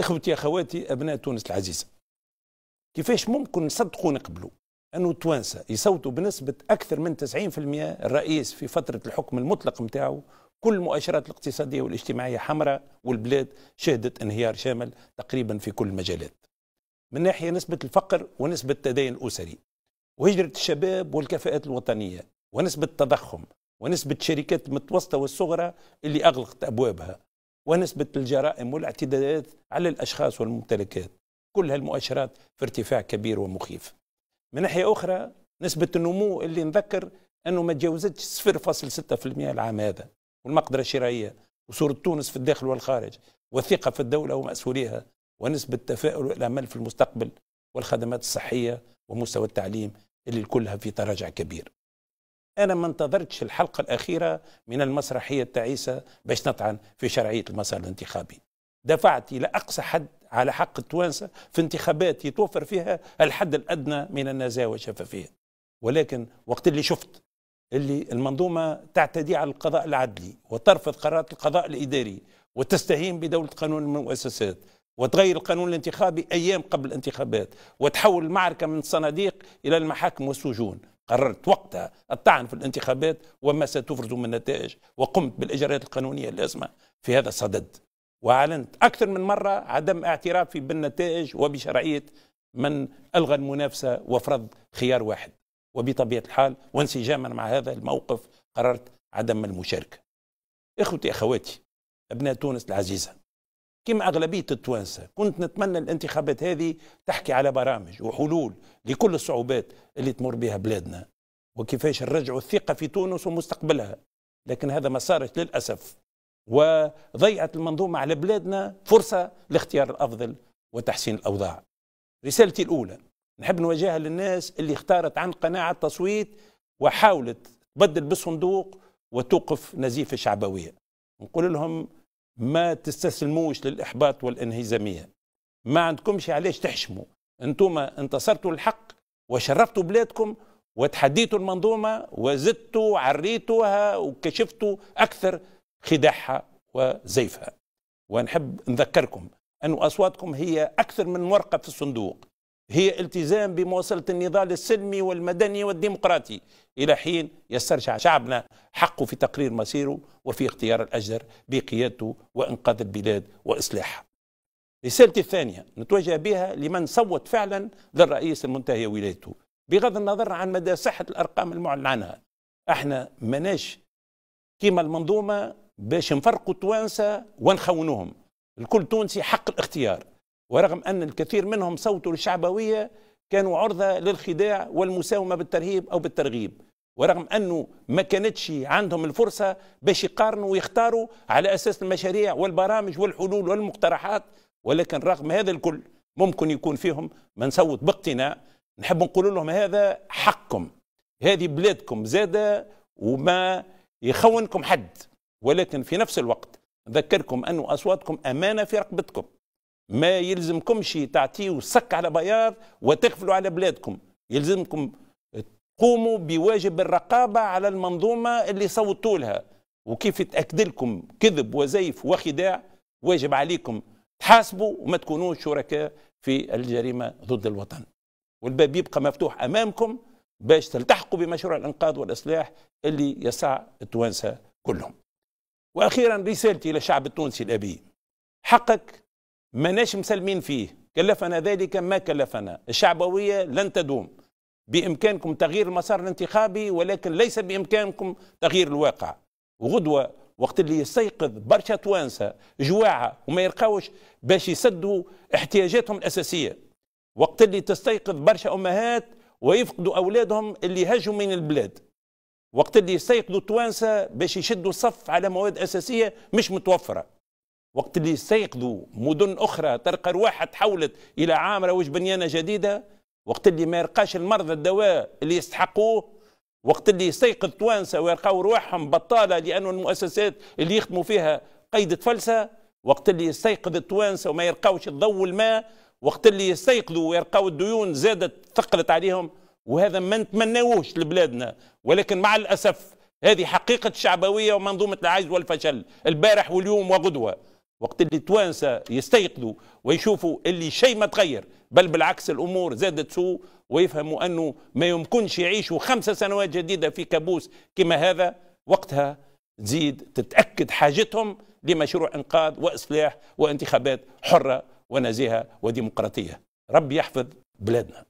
اخوتي اخواتي ابناء تونس العزيزه كيفاش ممكن نصدقوا نقبلوا انه التوانسه يصوتوا بنسبه اكثر من 90% الرئيس في فتره الحكم المطلق نتاعو كل المؤشرات الاقتصاديه والاجتماعيه حمراء والبلاد شهدت انهيار شامل تقريبا في كل المجالات من ناحيه نسبه الفقر ونسبه التدين الاسري وهجره الشباب والكفاءات الوطنيه ونسبه التضخم ونسبه الشركات المتوسطه والصغرى اللي اغلقت ابوابها ونسبة الجرائم والاعتداءات على الأشخاص والممتلكات كل هالمؤشرات في ارتفاع كبير ومخيف من ناحية أخرى نسبة النمو اللي نذكر أنه ما تجاوزتش 0.6% العام هذا والمقدرة الشرائية وصورة تونس في الداخل والخارج والثقة في الدولة ومسؤوليها ونسبة التفاؤل والأمل في المستقبل والخدمات الصحية ومستوى التعليم اللي كلها في تراجع كبير أنا ما انتظرتش الحلقة الأخيرة من المسرحية التعيسة باش نطعن في شرعية المسار الانتخابي دفعت إلى أقصى حد على حق التوانسة في انتخابات يتوفر فيها الحد الأدنى من النزاهة والشفافية ولكن وقت اللي شفت اللي المنظومة تعتدي على القضاء العدلي وترفض قرارات القضاء الإداري وتستهين بدولة قانون المؤسسات وتغير القانون الانتخابي أيام قبل الانتخابات وتحول المعركة من الصناديق إلى المحاكم والسجون قررت وقتها الطعن في الانتخابات وما ستفرز من نتائج وقمت بالاجراءات القانونيه اللازمه في هذا الصدد واعلنت اكثر من مره عدم اعترافي بالنتائج وبشرعيه من الغى المنافسه وفرض خيار واحد وبطبيعه الحال وانسجاما مع هذا الموقف قررت عدم المشاركه اخوتي اخواتي ابناء تونس العزيزه كم أغلبية التوانسة كنت نتمنى الانتخابات هذه تحكي على برامج وحلول لكل الصعوبات اللي تمر بها بلادنا وكيفاش نرجعوا الثقة في تونس ومستقبلها لكن هذا ما صارش للأسف وضيعت المنظومة على بلادنا فرصة لاختيار الأفضل وتحسين الأوضاع رسالتي الأولى نحب نوجهها للناس اللي اختارت عن قناعة التصويت وحاولت تبدل بالصندوق وتوقف نزيف الشعبوية نقول لهم ما تستسلموش للإحباط والانهزامية ما عندكمش علاش تحشموا أنتم انتصرتوا الحق وشرفتوا بلادكم وتحديتوا المنظومة وزدتوا عريتوها وكشفتوا أكثر خداعها وزيفها ونحب نذكركم أن أصواتكم هي أكثر من ورقة في الصندوق هي التزام بمواصلة النضال السلمي والمدني والديمقراطي إلى حين يسترجع شعبنا حقه في تقرير مصيره وفي اختيار الأجدر بقيادته وإنقاذ البلاد وإصلاحها رسالتي الثانية نتوجه بها لمن صوت فعلا للرئيس المنتهي ولايته بغض النظر عن مدى صحة الأرقام المعلن عنها احنا مناش كيما المنظومة باش نفرقوا التوانسة ونخونوهم الكل تونسي حق الاختيار ورغم أن الكثير منهم صوتوا للشعبوية كانوا عرضة للخداع والمساومة بالترهيب أو بالترغيب ورغم أنه ما كانتش عندهم الفرصة باش يقارنوا ويختاروا على أساس المشاريع والبرامج والحلول والمقترحات ولكن رغم هذا الكل ممكن يكون فيهم ما نصوت باقتناع نحب نقول لهم هذا حقكم هذه بلادكم زادة وما يخونكم حد ولكن في نفس الوقت نذكركم أن أصواتكم أمانة في رقبتكم ما يلزمكمش تعطيوا سك على بياض وتغفلوا على بلادكم يلزمكم تقوموا بواجب الرقابة على المنظومة اللي صوتوا لها وكيف تأكد لكم كذب وزيف وخداع واجب عليكم تحاسبوا وما تكونوش شركاء في الجريمة ضد الوطن والباب يبقى مفتوح أمامكم باش تلتحقوا بمشروع الإنقاذ والإصلاح اللي يسع التوانسة كلهم وأخيرا رسالتي إلى الشعب التونسي الأبي حقك ماناش مسلمين فيه كلفنا ذلك ما كلفنا الشعبوية لن تدوم بإمكانكم تغيير المسار الانتخابي ولكن ليس بإمكانكم تغيير الواقع وغدوة وقت اللي يستيقظ برشا توانسة جواعة وما يلقاوش باش يسدوا احتياجاتهم الأساسية وقت اللي تستيقظ برشا أمهات ويفقدوا أولادهم اللي هجوا من البلاد وقت اللي يستيقظوا التوانسة باش يشدوا صف على مواد أساسية مش متوفرة وقت اللي استيقظوا مدن أخرى تلقى رواحها تحولت إلى عامرة وجبنيانة جديدة وقت اللي ما يلقاش المرضى الدواء اللي يستحقوه وقت اللي يستيقظ توانسه ويرقوا رواحهم بطاله لانه المؤسسات اللي يخدموا فيها قيد تفلسه وقت اللي يستيقظ التوانسه وما يلقاوش الضوء والماء وقت اللي يستيقظوا ويلقاو الديون زادت ثقلت عليهم وهذا ما نتمناوش لبلادنا ولكن مع الاسف هذه حقيقه الشعبويه ومنظومه العجز والفشل البارح واليوم وغدوه وقت اللي التوانسه يستيقظوا ويشوفوا اللي شيء ما تغير بل بالعكس الامور زادت سوء ويفهموا انه ما يمكنش يعيشوا خمسة سنوات جديده في كابوس كما هذا وقتها تزيد تتاكد حاجتهم لمشروع انقاذ واصلاح وانتخابات حره ونزيهه وديمقراطيه ربي يحفظ بلادنا